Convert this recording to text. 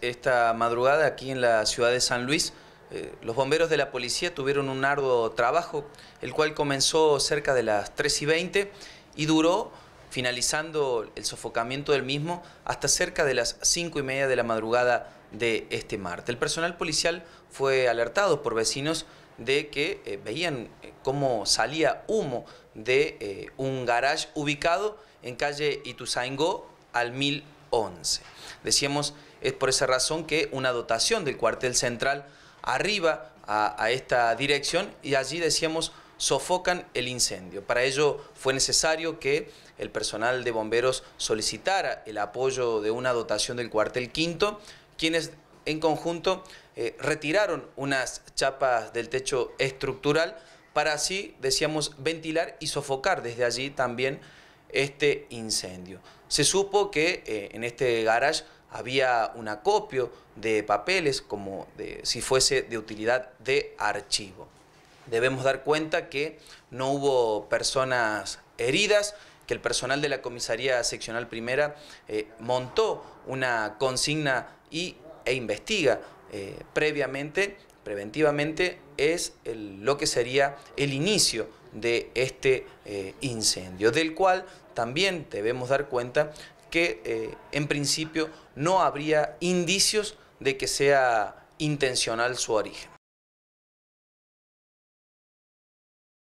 esta madrugada aquí en la ciudad de San Luis. Eh, los bomberos de la policía tuvieron un arduo trabajo, el cual comenzó cerca de las 3 y 20 y duró, finalizando el sofocamiento del mismo, hasta cerca de las 5 y media de la madrugada de este martes. El personal policial fue alertado por vecinos de que eh, veían eh, cómo salía humo de un garage ubicado en calle Ituzaingó al 1000 Decíamos, es por esa razón que una dotación del cuartel central arriba a, esta dirección y allí decíamos sofocan el incendio. Para ello fue necesario que el personal de bomberos solicitara el apoyo de una dotación del cuartel quinto, quienes en conjunto eh, retiraron unas chapas del techo estructural para así, decíamos, ventilar y sofocar desde allí también este incendio. Se supo que eh, en este garage había un acopio de papeles como de, si fuese de utilidad de archivo. Debemos dar cuenta que no hubo personas heridas, que el personal de la comisaría seccional primera eh, montó una consigna y, e investiga eh, previamente, preventivamente, es lo que sería el inicio de este eh, incendio, del cual también debemos dar cuenta que eh, en principio no habría indicios de que sea intencional su origen.